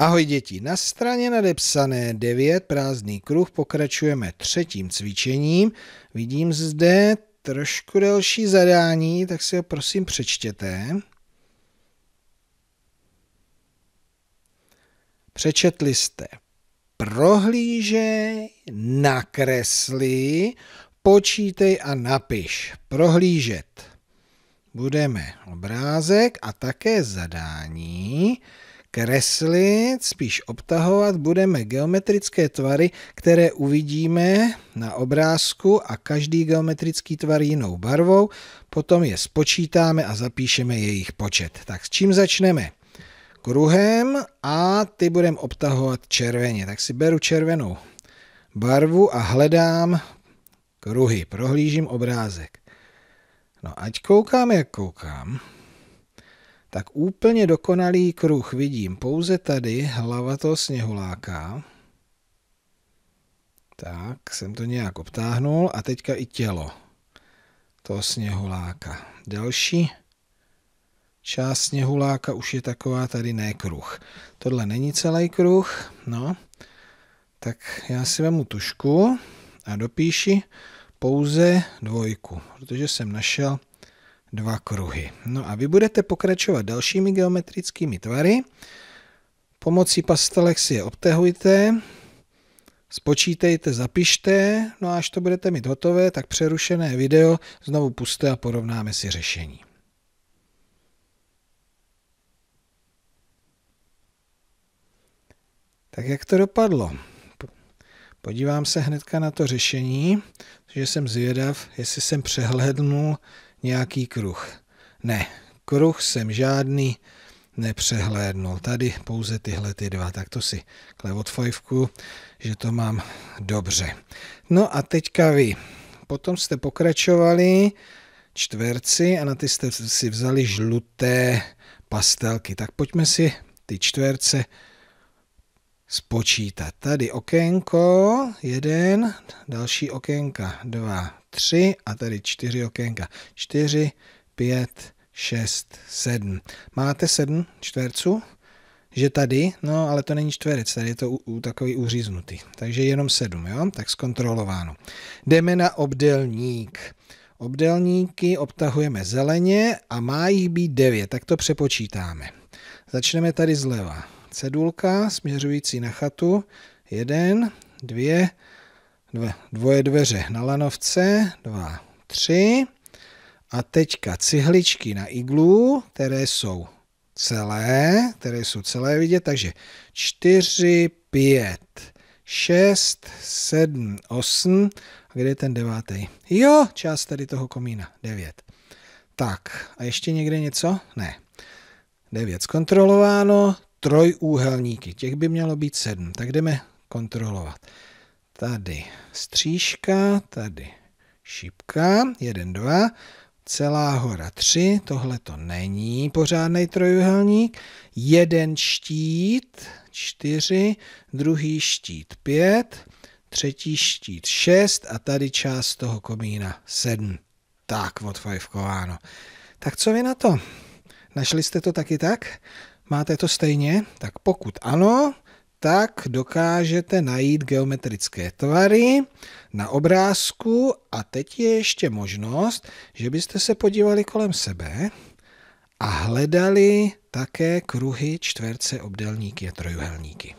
Ahoj děti, na straně nadepsané 9 prázdný kruh pokračujeme třetím cvičením. Vidím zde trošku delší zadání, tak si ho prosím přečtěte. Přečetli jste prohlížej, nakresli, počítej a napiš. Prohlížet. Budeme obrázek a také zadání kreslit, spíš obtahovat budeme geometrické tvary, které uvidíme na obrázku a každý geometrický tvar jinou barvou, potom je spočítáme a zapíšeme jejich počet. Tak s čím začneme? Kruhem a ty budeme obtahovat červeně. Tak si beru červenou barvu a hledám kruhy. Prohlížím obrázek. No ať koukám, jak koukám, tak úplně dokonalý kruh vidím pouze tady, hlava toho sněhuláka. Tak, jsem to nějak obtáhnul a teďka i tělo toho sněhuláka. Další část sněhuláka už je taková tady ne kruh. Tohle není celý kruh, no. Tak já si vemu tušku a dopíši pouze dvojku, protože jsem našel dva kruhy. No a vy budete pokračovat dalšími geometrickými tvary. Pomocí pastelek si je obtehujte, spočítejte, zapište, no a až to budete mít hotové, tak přerušené video znovu puste a porovnáme si řešení. Tak jak to dopadlo? Podívám se hnedka na to řešení, že jsem zvědav, jestli jsem přehlednul nějaký kruh. Ne, kruh jsem žádný nepřehlédnul. Tady pouze tyhle ty dva, tak to si klevot že to mám dobře. No a teďka vy. Potom jste pokračovali čtverci a na ty jste si vzali žluté pastelky. Tak pojďme si ty čtverce spočítat. Tady okénko, jeden, další okénka, dva, tři a tady čtyři okénka. Čtyři, pět, šest, sedm. Máte sedm čtverců? Že tady, no ale to není čtverec, tady je to u, u, takový uříznutý. Takže jenom sedm, jo? Tak zkontrolováno. Jdeme na obdelník. Obdelníky obtahujeme zeleně a má jich být devět, tak to přepočítáme. Začneme tady zleva cedulka směřující na chatu, jeden, dvě, dve, dvoje dveře na lanovce, dva, tři a teďka cihličky na iglu, které jsou celé, které jsou celé vidět, takže čtyři, pět, šest, sedm, osm. a kde je ten devátý? Jo, část tady toho komína, Devět. Tak, a ještě někde něco? Ne. Devět. zkontrolováno, trojúhelníky. Těch by mělo být sedm. Tak jdeme kontrolovat. Tady střížka, tady šipka, jeden, dva, celá hora tři, tohle to není pořádný trojuhelník, jeden štít, čtyři, druhý štít pět, třetí štít šest a tady část toho komína sedm. Tak, odfajfkováno. Tak co vy na to? Našli jste to taky tak? Máte to stejně? Tak pokud ano, tak dokážete najít geometrické tvary na obrázku a teď je ještě možnost, že byste se podívali kolem sebe a hledali také kruhy, čtverce, obdelníky a trojuhelníky.